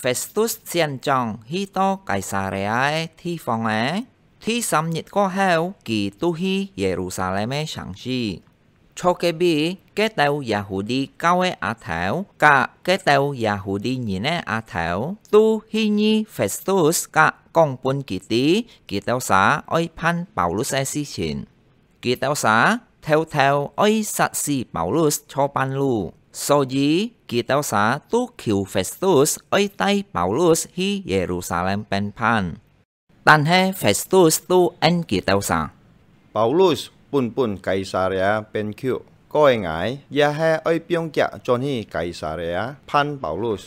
เฟสตุสเซียนจองฮิโตไกซาเรียที่ฟองแอที่สำนิดก็เฮวกีตุฮีเยรูซาเล็มชังชีโชเกบีเกตเตวยาฮูดีเก้าเออาแถวกะเกตเตวยาฮูดียีเนอาแถวตูฮีนีเฟสตุสกะกองปุนกิตีกิเตวสาอ้อยพันเปาลุสเอซิชินกิเตวสาแถวแถวอ้อยสัตสีเปาลุสโชปันลู so yi kita sa tu kiu Festus oi tay Paulus hi Jerusalem pen pan. Tan he Festus tu en kita sa. Paulus pun pun Caesarea pen kiu. Coi ngài, ya he oi piong kia cho hi Caesarea pan Paulus.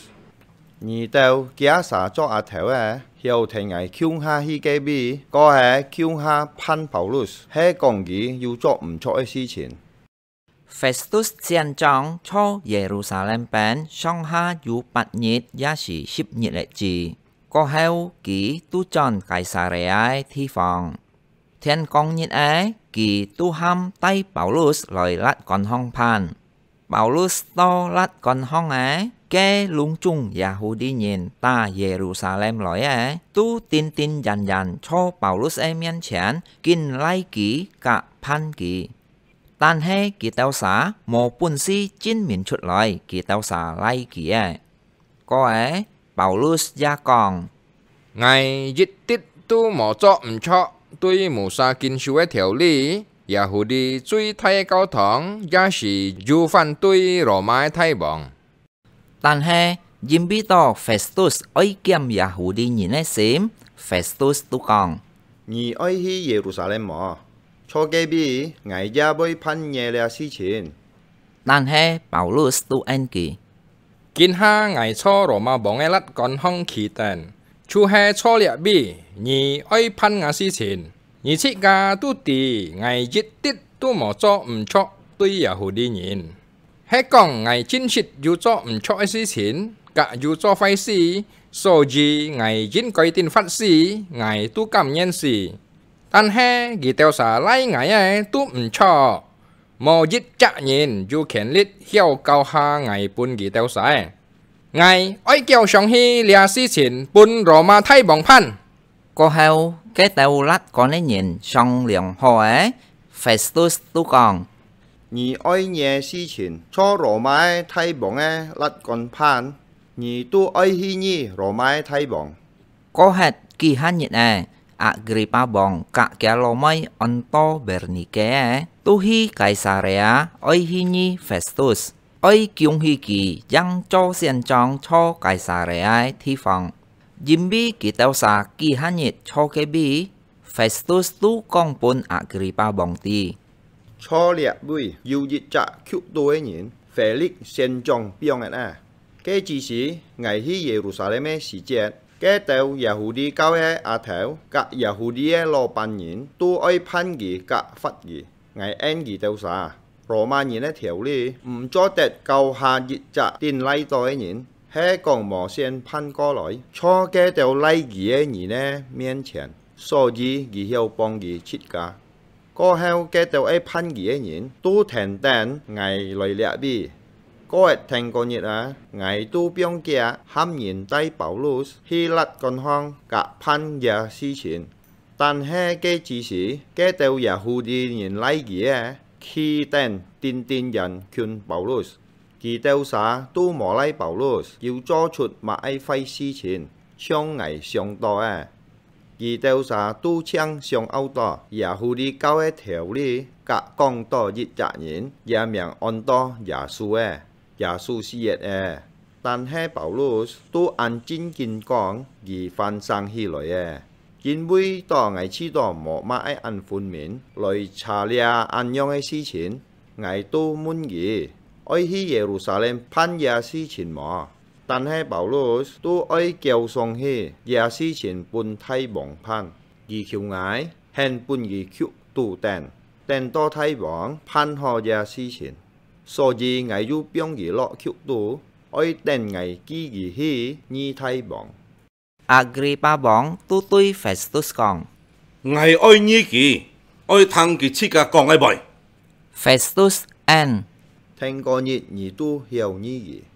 Nhi teo kia sa cho a theo e. Hiểu thấy ngài kiung ha hi kê bi, có he kiung ha pan Paulus. He gong gi yu cho m cho e si chín. Festus Xian Chong cho Jerusalem Ben Song Ha Yu Pat Nhit Ya Shi Ship Nhit Lệ Chi Có heo ký tu chọn cái xà rẻ ai thi phòng Thiên công nhịn ế kỳ tu ham tay Paulus lời lát còn hong pan Paulus to lát còn hong ế, kê lung chung Yahudi nhìn ta Jerusalem lối ế, tu tin tin dàn dàn cho Paulus em nhân chén, kinh lai ký cả pan ký. 但係佢兜啥冇本事證明出來，佢兜啥嚟嘅？個誒，保羅也講，我一啲都冇做唔錯，對無啥堅守嘅條理。耶穌的最低教堂也是要反對羅馬嘅帝王，但係因彼得 Festus 愛見耶穌的人嘅心，Festus 都講，你愛去耶路撒冷麼？cho 초계비 ngài pan nhẹ là si chiến. Nan he Paulus tu anh kì, kinh ha ngài cho rổ mà bóng lát còn hông kỳ tèn. Chú he cho lẹ bi, nhì oi pan ngà si chín, Nhì chị gà tu tì, ngài dít tít tu mỏ cho ừm cho tuy yà hù đi nhìn. He còn ngài chín xịt dù cho ừm cho si chín, cả dù cho phai si, so gì ngài dính coi tin phát si, ngài tu cảm nhân si. E, cho nhìn cao ha e. lia si xin 但係佢掉沙拉矮啊都唔錯。冇一隻人就權力曉教下矮半佢掉沙。矮愛叫上去兩事情半羅馬太 bằng phan Cô heo cái tàu lát có nên nhìn xong liền hỏi Festus tu con Nhì oi nhẹ si xin cho rổ mai e thay bóng e lát con phan Nhì tu oi hi nhi rổ mai thay bóng. Có hạt kỳ hát nhịn à. Agripa bong ka kia lomai onto Bernike tuhi Caesarea oi hini Festus oi kiung hi kỳ yang cho xiên chong cho Caesarea thi phòng Jimbi ki tao sa ki hạ nhiệt cho ke bi Festus tu con pun Agripa bong ti cho liệt bui yêu dịch chạ cứu tôi nhìn Felix xiên chong biong à cái chỉ sĩ ngày hi Jerusalem sĩ chết Gedel Yahudi cao e theo các Yahudi e lo ban nhiên, tu ấy pan gì các phát gì, ngày ăn gì đều sa. Rô ma nhiên đi, không cho tết cao hạ nhiệt trạc tin lai tội nhiên, hé còn mò sen pan co lại, cho Gedel lai gì ấy nhiên e miên chèn, so gì gì hiệu bằng gì chít cả. Có heo Gedel ấy pan gì ấy nhiên, tu thèn tèn ngày lời lẽ bi. Cô thành cô nhiệt à, ngày tu biong kia ham nhìn tay bảo lô khi lật con hoang cả pan giờ si chuyện. tan he cái chỉ sĩ, cái tàu giờ hù đi nhìn lấy kia, khi tên tin tin nhận khuyên bảo lô. khi tàu xã tu mỏ lấy bảo lô, yêu cho chuột mà ai phải si chuyện, trong ngày xong to à. khi tàu xã tu chăng xong âu to, giờ hù đi cao e theo đi, cả con to dịch trả nhìn, giờ miệng on to, giờ su à. 耶穌是熱嘅，但係保羅都按真見講而翻生起來嘅。因為當我知道冇乜按寬面來查理按樣嘅事情，我都滿意。愛去耶路撒冷攀也事情冇，但係保羅都愛叫上去也事情半太忙攀，而求我很半而求到定，定多太忙攀好也事情。所以我要幫佢落曲度，愛等我記佢去二太榜。Agrippa bóng tu tui Festus còn. Ngày ôi nhi kỳ, ôi thằng kỳ chi cả còn ai bội. Festus en. Thành có nhịn nhị tu hiểu nhi kỳ.